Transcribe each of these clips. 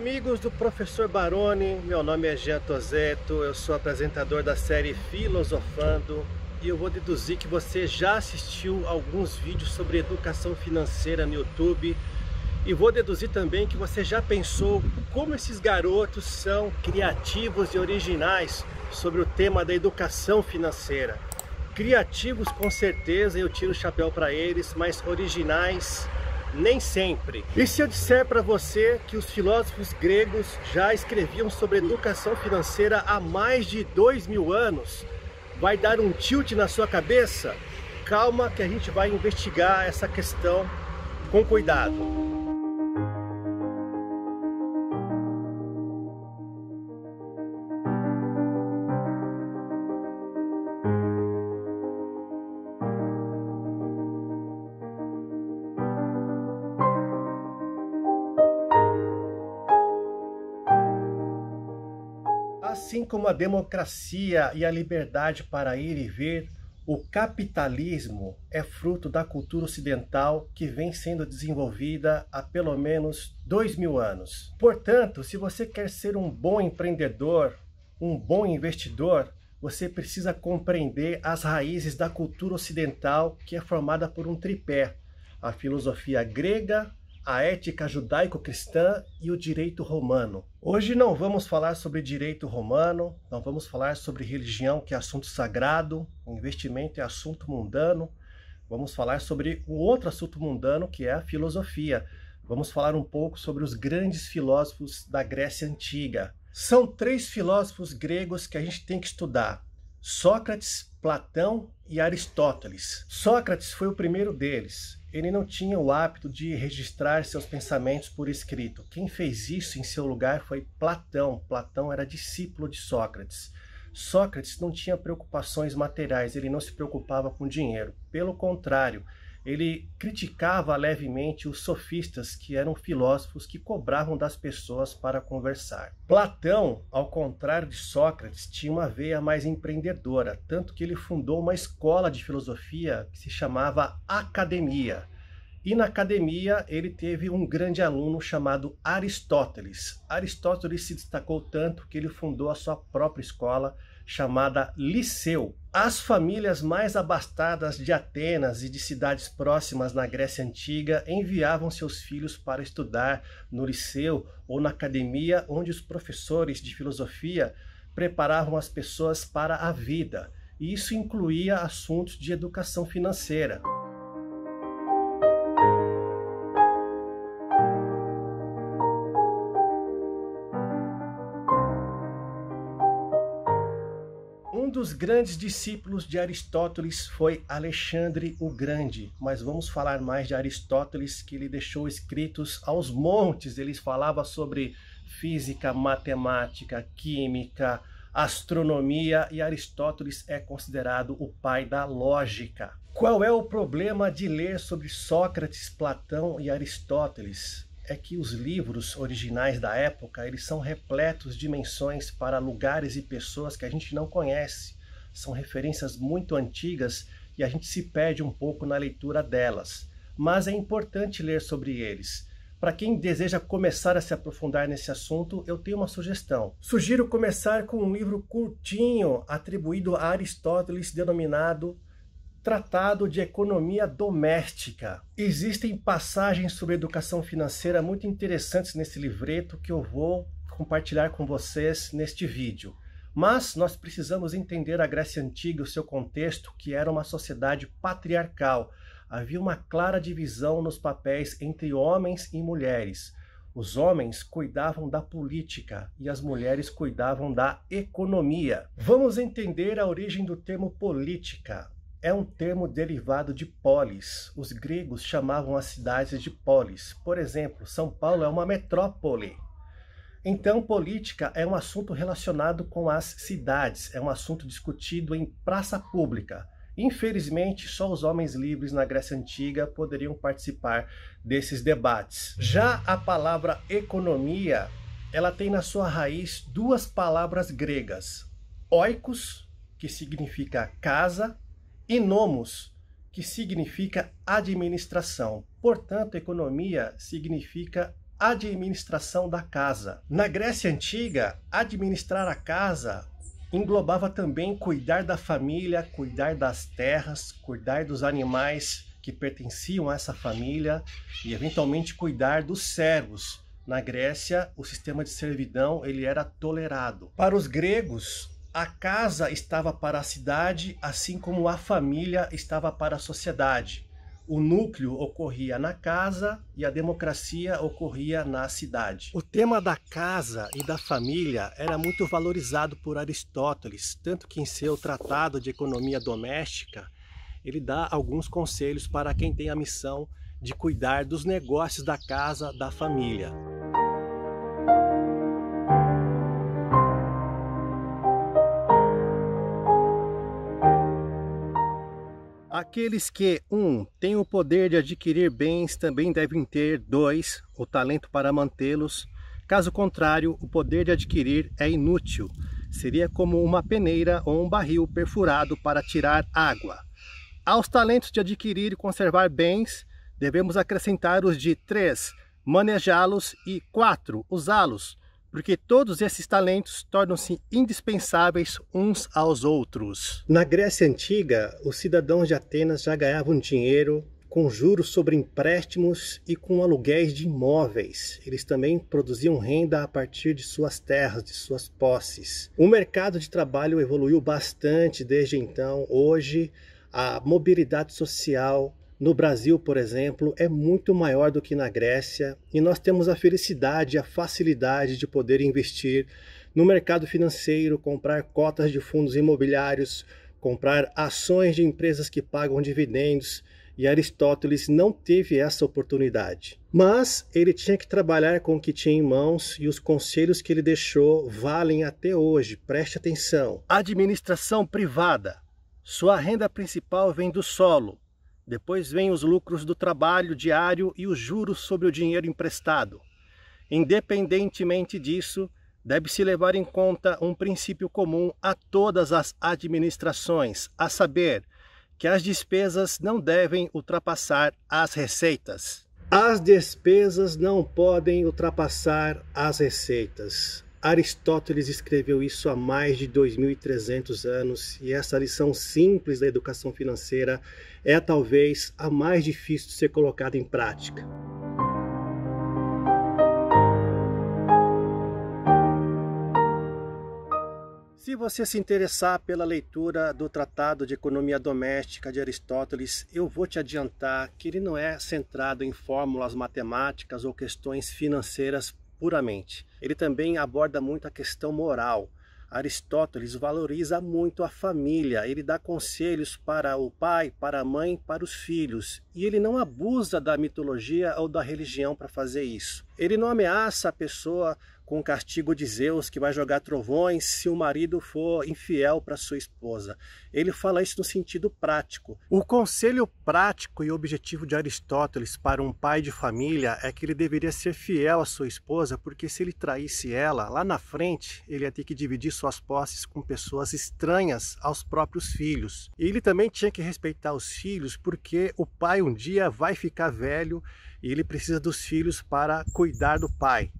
amigos do professor Baroni, meu nome é Jean Tozeto, eu sou apresentador da série Filosofando e eu vou deduzir que você já assistiu alguns vídeos sobre educação financeira no YouTube e vou deduzir também que você já pensou como esses garotos são criativos e originais sobre o tema da educação financeira. Criativos com certeza, eu tiro o chapéu para eles, mas originais nem sempre. E se eu disser para você que os filósofos gregos já escreviam sobre educação financeira há mais de dois mil anos, vai dar um tilt na sua cabeça? Calma que a gente vai investigar essa questão com cuidado. Assim como a democracia e a liberdade para ir e vir, o capitalismo é fruto da cultura ocidental que vem sendo desenvolvida há pelo menos dois mil anos. Portanto, se você quer ser um bom empreendedor, um bom investidor, você precisa compreender as raízes da cultura ocidental que é formada por um tripé: a filosofia grega, a ética judaico-cristã e o direito romano. Hoje não vamos falar sobre direito romano, não vamos falar sobre religião, que é assunto sagrado, investimento é assunto mundano. Vamos falar sobre um outro assunto mundano, que é a filosofia. Vamos falar um pouco sobre os grandes filósofos da Grécia Antiga. São três filósofos gregos que a gente tem que estudar: Sócrates, Platão e Aristóteles. Sócrates foi o primeiro deles. Ele não tinha o hábito de registrar seus pensamentos por escrito. Quem fez isso em seu lugar foi Platão. Platão era discípulo de Sócrates. Sócrates não tinha preocupações materiais, ele não se preocupava com dinheiro. Pelo contrário, ele criticava levemente os sofistas, que eram filósofos que cobravam das pessoas para conversar. Platão, ao contrário de Sócrates, tinha uma veia mais empreendedora, tanto que ele fundou uma escola de filosofia que se chamava Academia. E na academia ele teve um grande aluno chamado Aristóteles. Aristóteles se destacou tanto que ele fundou a sua própria escola chamada Liceu, as famílias mais abastadas de Atenas e de cidades próximas na Grécia Antiga enviavam seus filhos para estudar no liceu ou na academia, onde os professores de filosofia preparavam as pessoas para a vida, e isso incluía assuntos de educação financeira. Um dos grandes discípulos de Aristóteles foi Alexandre o Grande, mas vamos falar mais de Aristóteles, que ele deixou escritos aos montes. Ele falava sobre física, matemática, química, astronomia e Aristóteles é considerado o pai da lógica. Qual é o problema de ler sobre Sócrates, Platão e Aristóteles? é que os livros originais da época, eles são repletos de menções para lugares e pessoas que a gente não conhece. São referências muito antigas e a gente se perde um pouco na leitura delas. Mas é importante ler sobre eles. Para quem deseja começar a se aprofundar nesse assunto, eu tenho uma sugestão. Sugiro começar com um livro curtinho atribuído a Aristóteles denominado Tratado de Economia Doméstica. Existem passagens sobre educação financeira muito interessantes nesse livreto que eu vou compartilhar com vocês neste vídeo. Mas nós precisamos entender a Grécia Antiga, o seu contexto, que era uma sociedade patriarcal. Havia uma clara divisão nos papéis entre homens e mulheres. Os homens cuidavam da política e as mulheres cuidavam da economia. Vamos entender a origem do termo política é um termo derivado de polis. Os gregos chamavam as cidades de polis. Por exemplo, São Paulo é uma metrópole. Então, política é um assunto relacionado com as cidades, é um assunto discutido em praça pública. Infelizmente, só os homens livres na Grécia Antiga poderiam participar desses debates. Já a palavra economia, ela tem na sua raiz duas palavras gregas: oikos, que significa casa, e nomos, que significa administração. Portanto, economia significa administração da casa. Na Grécia Antiga, administrar a casa englobava também cuidar da família, cuidar das terras, cuidar dos animais que pertenciam a essa família e eventualmente cuidar dos servos. Na Grécia, o sistema de servidão ele era tolerado. Para os gregos, a casa estava para a cidade, assim como a família estava para a sociedade. O núcleo ocorria na casa e a democracia ocorria na cidade. O tema da casa e da família era muito valorizado por Aristóteles, tanto que em seu Tratado de Economia Doméstica, ele dá alguns conselhos para quem tem a missão de cuidar dos negócios da casa, da família. Aqueles que, 1. Um, têm o poder de adquirir bens também devem ter, 2. O talento para mantê-los. Caso contrário, o poder de adquirir é inútil. Seria como uma peneira ou um barril perfurado para tirar água. Aos talentos de adquirir e conservar bens, devemos acrescentar os de 3. Manejá-los e 4. Usá-los porque todos esses talentos tornam-se indispensáveis uns aos outros. Na Grécia Antiga, os cidadãos de Atenas já ganhavam dinheiro com juros sobre empréstimos e com aluguéis de imóveis. Eles também produziam renda a partir de suas terras, de suas posses. O mercado de trabalho evoluiu bastante desde então. Hoje, a mobilidade social no Brasil, por exemplo, é muito maior do que na Grécia e nós temos a felicidade a facilidade de poder investir no mercado financeiro, comprar cotas de fundos imobiliários, comprar ações de empresas que pagam dividendos. E Aristóteles não teve essa oportunidade. Mas ele tinha que trabalhar com o que tinha em mãos e os conselhos que ele deixou valem até hoje. Preste atenção. Administração privada. Sua renda principal vem do solo, depois vêm os lucros do trabalho diário e os juros sobre o dinheiro emprestado. Independentemente disso, deve-se levar em conta um princípio comum a todas as administrações, a saber, que as despesas não devem ultrapassar as receitas. As despesas não podem ultrapassar as receitas. Aristóteles escreveu isso há mais de 2.300 anos e essa lição simples da educação financeira é talvez a mais difícil de ser colocada em prática. Se você se interessar pela leitura do Tratado de Economia Doméstica de Aristóteles, eu vou te adiantar que ele não é centrado em fórmulas matemáticas ou questões financeiras puramente. Ele também aborda muito a questão moral. Aristóteles valoriza muito a família, ele dá conselhos para o pai, para a mãe, para os filhos, e ele não abusa da mitologia ou da religião para fazer isso. Ele não ameaça a pessoa com o castigo de Zeus, que vai jogar trovões se o marido for infiel para sua esposa. Ele fala isso no sentido prático. O conselho prático e objetivo de Aristóteles para um pai de família é que ele deveria ser fiel à sua esposa, porque se ele traísse ela, lá na frente ele ia ter que dividir suas posses com pessoas estranhas aos próprios filhos. E ele também tinha que respeitar os filhos, porque o pai um dia vai ficar velho e ele precisa dos filhos para cuidar do pai.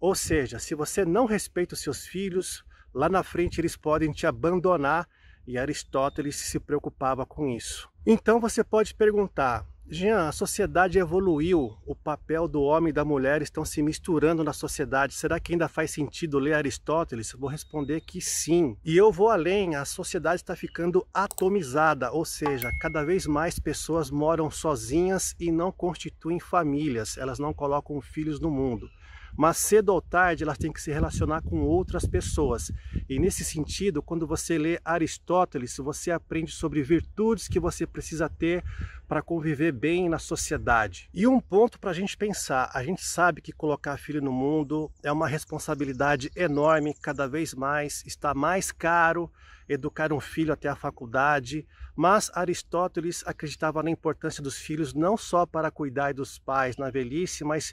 Ou seja, se você não respeita os seus filhos, lá na frente eles podem te abandonar e Aristóteles se preocupava com isso. Então você pode perguntar: Jean, a sociedade evoluiu, o papel do homem e da mulher estão se misturando na sociedade. Será que ainda faz sentido ler Aristóteles? Vou responder que sim. E eu vou além: a sociedade está ficando atomizada, ou seja, cada vez mais pessoas moram sozinhas e não constituem famílias, elas não colocam filhos no mundo mas cedo ou tarde elas têm que se relacionar com outras pessoas. E nesse sentido, quando você lê Aristóteles, você aprende sobre virtudes que você precisa ter para conviver bem na sociedade. E um ponto para a gente pensar: a gente sabe que colocar filho no mundo é uma responsabilidade enorme, cada vez mais está mais caro educar um filho até a faculdade, mas Aristóteles acreditava na importância dos filhos não só para cuidar dos pais na velhice, mas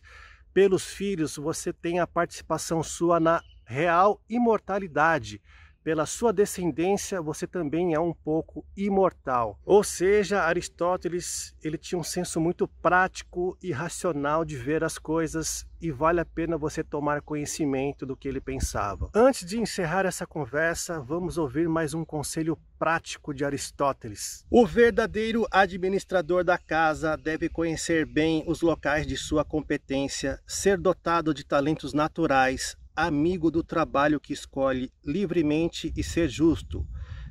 pelos filhos, você tem a participação sua na real imortalidade pela sua descendência você também é um pouco imortal. Ou seja, Aristóteles ele tinha um senso muito prático e racional de ver as coisas e vale a pena você tomar conhecimento do que ele pensava. Antes de encerrar essa conversa, vamos ouvir mais um conselho prático de Aristóteles. O verdadeiro administrador da casa deve conhecer bem os locais de sua competência, ser dotado de talentos naturais, amigo do trabalho que escolhe livremente e ser justo.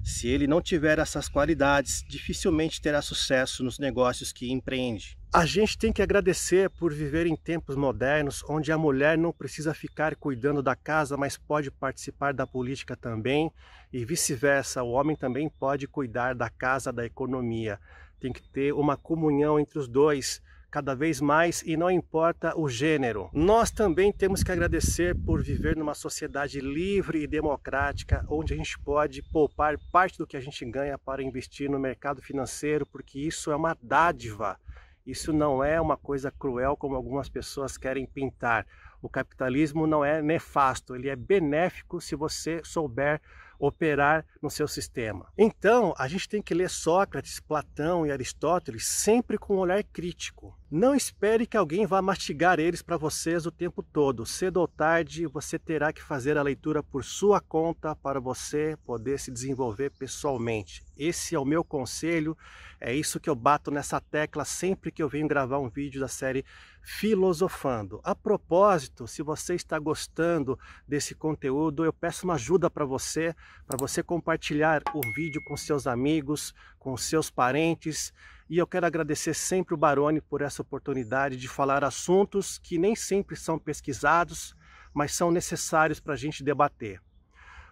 Se ele não tiver essas qualidades, dificilmente terá sucesso nos negócios que empreende. A gente tem que agradecer por viver em tempos modernos onde a mulher não precisa ficar cuidando da casa, mas pode participar da política também, e vice-versa, o homem também pode cuidar da casa, da economia. Tem que ter uma comunhão entre os dois cada vez mais e não importa o gênero. Nós também temos que agradecer por viver numa sociedade livre e democrática, onde a gente pode poupar parte do que a gente ganha para investir no mercado financeiro, porque isso é uma dádiva. Isso não é uma coisa cruel como algumas pessoas querem pintar. O capitalismo não é nefasto, ele é benéfico se você souber operar no seu sistema. Então, a gente tem que ler Sócrates, Platão e Aristóteles sempre com um olhar crítico. Não espere que alguém vá mastigar eles para vocês o tempo todo. Cedo ou tarde, você terá que fazer a leitura por sua conta para você poder se desenvolver pessoalmente. Esse é o meu conselho, é isso que eu bato nessa tecla sempre que eu venho gravar um vídeo da série Filosofando. A propósito, se você está gostando desse conteúdo, eu peço uma ajuda para você, para você compartilhar o vídeo com seus amigos, com seus parentes, e eu quero agradecer sempre o Baroni por essa oportunidade de falar assuntos que nem sempre são pesquisados, mas são necessários para a gente debater.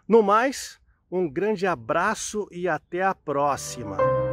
No mais, um grande abraço e até a próxima!